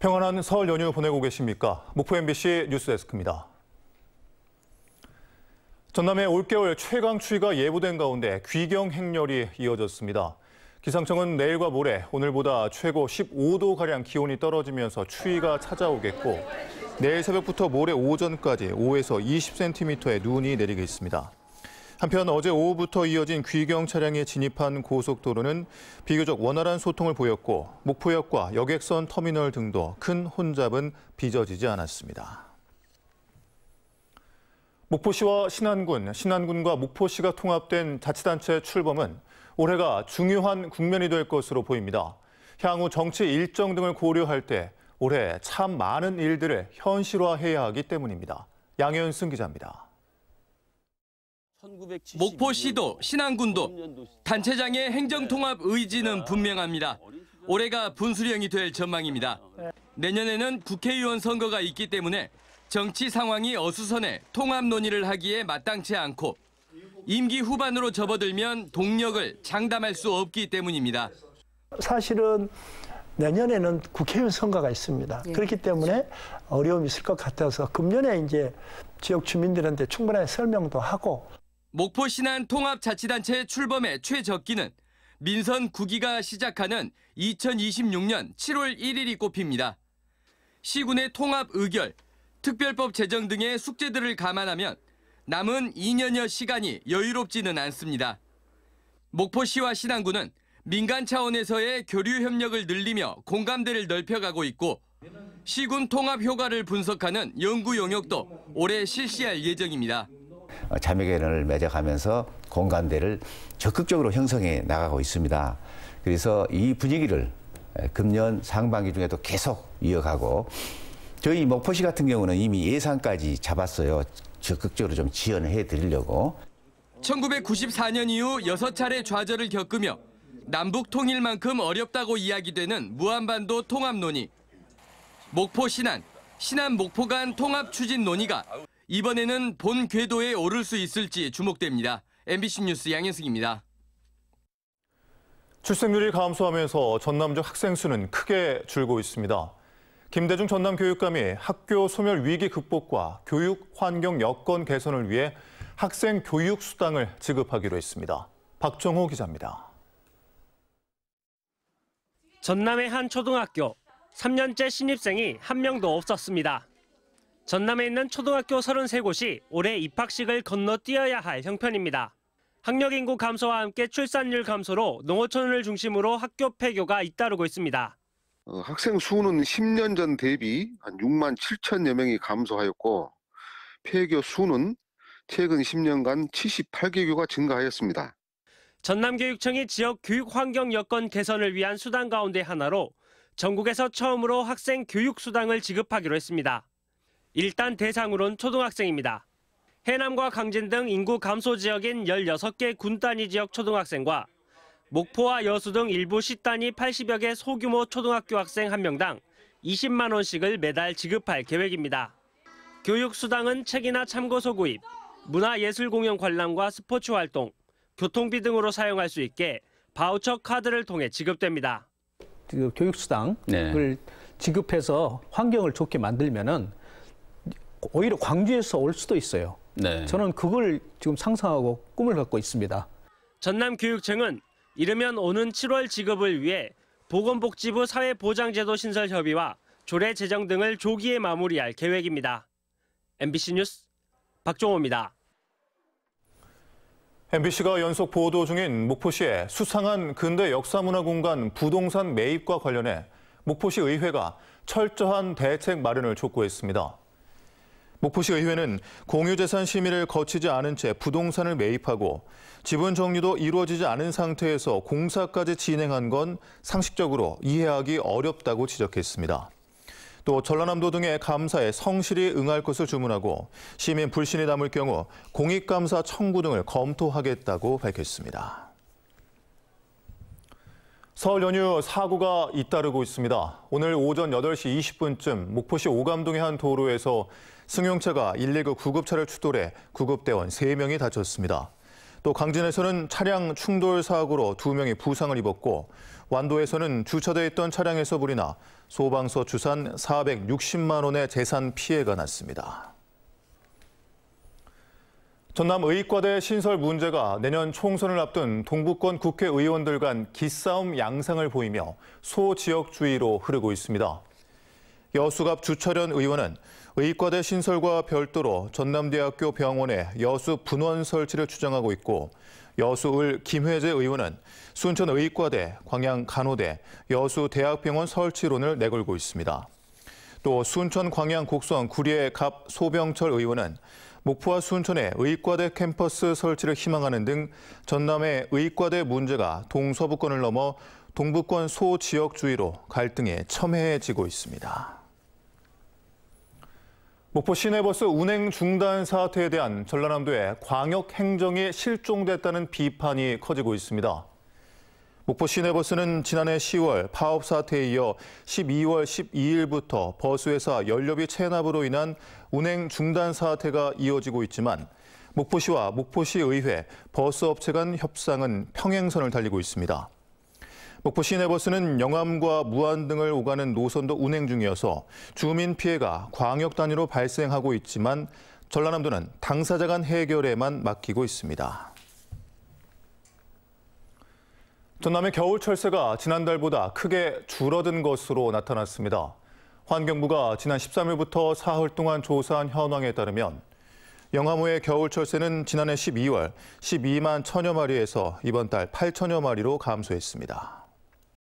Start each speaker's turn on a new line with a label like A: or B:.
A: 평안한 설 연휴 보내고 계십니까? 목포 MBC 뉴스데스크입니다. 전남의 올겨울 최강 추위가 예보된 가운데 귀경 행렬이 이어졌습니다. 기상청은 내일과 모레 오늘보다 최고 15도 가량 기온이 떨어지면서 추위가 찾아오겠고 내일 새벽부터 모레 오전까지 5에서 20cm의 눈이 내리겠습니다. 한편 어제 오후부터 이어진 귀경 차량에 진입한 고속도로는 비교적 원활한 소통을 보였고 목포역과 여객선 터미널 등도 큰 혼잡은 빚어지지 않았습니다. 목포시와 신안군, 신안군과 목포시가 통합된 자치단체 출범은 올해가 중요한 국면이 될 것으로 보입니다. 향후 정치 일정 등을 고려할 때 올해 참 많은 일들을 현실화해야 하기 때문입니다. 양현승 기자입니다.
B: 목포시도, 신안군도 단체장의 행정통합 네. 의지는 분명합니다. 네. 올해가 분수령이 될 전망입니다. 네. 내년에는 국회의원 선거가 있기 때문에 정치 상황이 어수선해 통합 논의를 하기에 마땅치 않고 임기 후반으로 접어들면 동력을 장담할 수 없기 때문입니다.
C: 사실은 내년에는
A: 국회의원 선거가 있습니다. 네. 그렇기 때문에 어려움이 있을 것 같아서 금년에 이제 지역 주민들한테 충분한 설명도 하고
B: 목포 신안 통합자치단체 출범의 최적기는 민선 9기가 시작하는 2026년 7월 1일이 꼽힙니다. 시군의 통합 의결, 특별법 제정 등의 숙제들을 감안하면 남은 2년여 시간이 여유롭지는 않습니다. 목포시와 신안군은 민간 차원에서의 교류 협력을 늘리며 공감대를 넓혀가고 있고 시군 통합 효과를 분석하는 연구 용역도 올해 실시할 예정입니다.
C: 어, 자매개연을 맺어가면서 공간대를 적극적으로 형성해 나가고 있습니다. 그래서 이 분위기를 금년 상반기 중에도 계속 이어가고 저희 목포시 같은 경우는 이미 예산까지 잡았어요. 적극적으로 좀 지원해 드리려고.
B: 1994년 이후 6차례 좌절을 겪으며 남북 통일만큼 어렵다고 이야기되는 무한반도 통합 논의. 목포 신안, 신안 목포 간 통합 추진 논의가 이번에는 본 궤도에 오를 수 있을지 주목됩니다. MBC 뉴스 양현승입니다.
A: 출생률이 감소하면서 전남중 학생 수는 크게 줄고 있습니다. 김대중 전남 교육감이 학교 소멸 위기 극복과 교육 환경 여건 개선을 위해 학생 교육 수당을 지급하기로 했습니다. 박정호 기자입니다. 전남의 한 초등학교
C: 3년째 신입생이 한 명도 없었습니다. 전남에 있는 초등학교 33곳이 올해 입학식을 건너뛰어야 할 형편입니다. 학력 인구 감소와 함께 출산율 감소로 농어촌을 중심으로 학교 폐교가 잇따르고 있습니다. 어, 학생 수는 10년 전 대비 한 6만 7천여 명이 감소하였고 폐교 수는 최근 10년간 78개 교가 증가하였습니다. 전남교육청이 지역 교육 환경 여건 개선을 위한 수단 가운데 하나로 전국에서 처음으로 학생 교육 수당을 지급하기로 했습니다. 일단 대상으론 초등학생입니다. 해남과 강진 등 인구 감소 지역인 16개 군 단위 지역 초등학생과 목포와 여수 등 일부 시 단위 80여 개 소규모 초등학교 학생 한 명당 20만 원씩을 매달 지급할 계획입니다. 교육 수당은 책이나 참고서 구입, 문화예술공연 관람과 스포츠 활동, 교통비 등으로 사용할 수 있게 바우처 카드를 통해 지급됩니다. 그 교육 수당을 네. 지급해서 환경을 좋게 만들면은 오히려 광주에서 올 수도 있어요. 네. 저는 그걸 지금 상상하고 꿈을 갖고 있습니다. 전남교육청은 이르면 오는 7월 지급을 위해 보건복지부 사회보장제도 신설 협의와 조례 제정 등을 조기에 마무리할 계획입니다. MBC 뉴스 박종호입니다.
A: MBC가 연속 보도 중인 목포시의 수상한 근대 역사문화공간 부동산 매입과 관련해 목포시 의회가 철저한 대책 마련을 촉구했습니다. 목포시의회는 공유재산 심의를 거치지 않은 채 부동산을 매입하고 지분 정리도 이루어지지 않은 상태에서 공사까지 진행한 건 상식적으로 이해하기 어렵다고 지적했습니다. 또 전라남도 등의 감사에 성실히 응할 것을 주문하고 시민 불신이 남을 경우 공익감사 청구 등을 검토하겠다고 밝혔습니다. 서울 연휴 사고가 잇따르고 있습니다. 오늘 오전 8시 20분쯤 목포시 오감동의 한 도로에서 승용차가 119 구급차를 추돌해 구급대원 3명이 다쳤습니다. 또 강진에서는 차량 충돌 사고로 2명이 부상을 입었고 완도에서는 주차돼 있던 차량에서 불이 나 소방서 주산 460만 원의 재산 피해가 났습니다. 전남 의과대 신설 문제가 내년 총선을 앞둔 동북권 국회의원들 간 기싸움 양상을 보이며 소지역주의로 흐르고 있습니다. 여수갑 주철현 의원은 의과대 신설과 별도로 전남대학교 병원에 여수 분원 설치를 주장하고 있고 여수을 김회재 의원은 순천 의과대, 광양 간호대, 여수 대학병원 설치론을 내걸고 있습니다. 또 순천 광양 곡성 구리의 갑 소병철 의원은 목포와 순천에 의과대 캠퍼스 설치를 희망하는 등 전남의 의과대 문제가 동서부권을 넘어 동부권 소지역주의로 갈등에 첨해지고 있습니다. 목포 시내버스 운행 중단 사태에 대한 전라남도의 광역행정이 실종됐다는 비판이 커지고 있습니다. 목포 시내버스는 지난해 10월 파업 사태에 이어 12월 12일부터 버스회사 연료비 체납으로 인한 운행 중단 사태가 이어지고 있지만 목포시와 목포시의회, 버스업체 간 협상은 평행선을 달리고 있습니다. 목포 시내버스는 영암과 무안 등을 오가는 노선도 운행 중이어서 주민 피해가 광역 단위로 발생하고 있지만 전라남도는 당사자 간 해결에만 맡기고 있습니다. 전남의 겨울 철새가 지난달보다 크게 줄어든 것으로 나타났습니다. 환경부가 지난 13일부터 사흘 동안 조사한 현황에 따르면 영암호의 겨울 철새는 지난해 12월 12만 천여 마리에서 이번 달 8천여 마리로 감소했습니다.